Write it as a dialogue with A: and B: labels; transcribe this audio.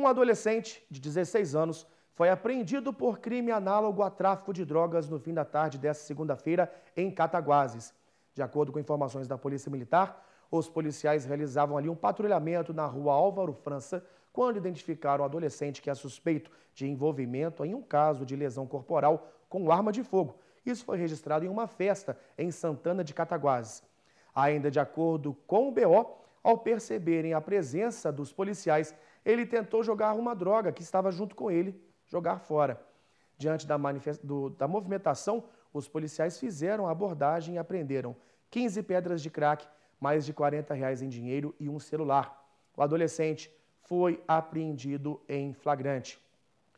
A: Um adolescente de 16 anos foi apreendido por crime análogo a tráfico de drogas no fim da tarde desta segunda-feira em Cataguases. De acordo com informações da Polícia Militar, os policiais realizavam ali um patrulhamento na rua Álvaro França quando identificaram o adolescente que é suspeito de envolvimento em um caso de lesão corporal com arma de fogo. Isso foi registrado em uma festa em Santana de Cataguases. Ainda de acordo com o BO, ao perceberem a presença dos policiais, ele tentou jogar uma droga que estava junto com ele, jogar fora. Diante da, do, da movimentação, os policiais fizeram a abordagem e apreenderam 15 pedras de crack, mais de 40 reais em dinheiro e um celular. O adolescente foi apreendido em flagrante.